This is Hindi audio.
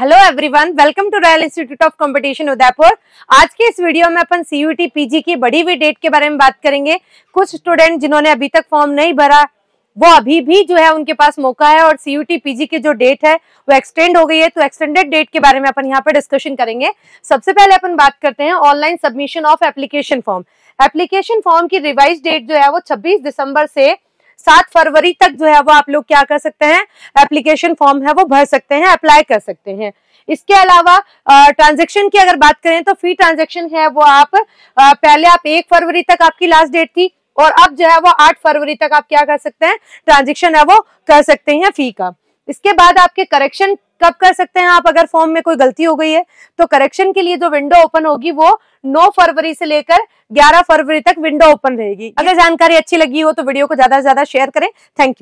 hello everyone welcome to royal institute of competition Udaipur आज के इस वीडियो में अपन सीयूटी पीजी की बड़ी हुई डेट के बारे में बात करेंगे कुछ स्टूडेंट जिन्होंने अभी तक फॉर्म नहीं भरा वो अभी भी जो है उनके पास मौका है और सीयूटी पीजी की जो डेट है वो एक्सटेंड हो गई है तो एक्सटेंडेड डेट के बारे में अपन यहाँ पर डिस्कशन करेंगे सबसे पहले अपन बात करते हैं online submission of application form application form की रिवाइज डेट जो है वो छब्बीस दिसंबर से सात फरवरी तक जो है वो आप लोग क्या कर सकते हैं एप्लीकेशन फॉर्म है वो भर सकते हैं अप्लाई कर सकते हैं इसके अलावा ट्रांजेक्शन की अगर बात करें तो फी ट्रांजेक्शन है वो आप आ, पहले आप एक फरवरी तक आपकी लास्ट डेट थी और अब जो है वो आठ फरवरी तक आप क्या कर सकते हैं ट्रांजेक्शन है वो कर सकते हैं फी का इसके बाद आपके करेक्शन कब कर सकते हैं आप अगर फॉर्म में कोई गलती हो गई है तो करेक्शन के लिए जो विंडो ओपन होगी वो 9 फरवरी से लेकर 11 फरवरी तक विंडो ओपन रहेगी अगर जानकारी अच्छी लगी हो तो वीडियो को ज्यादा से ज्यादा शेयर करें थैंक यू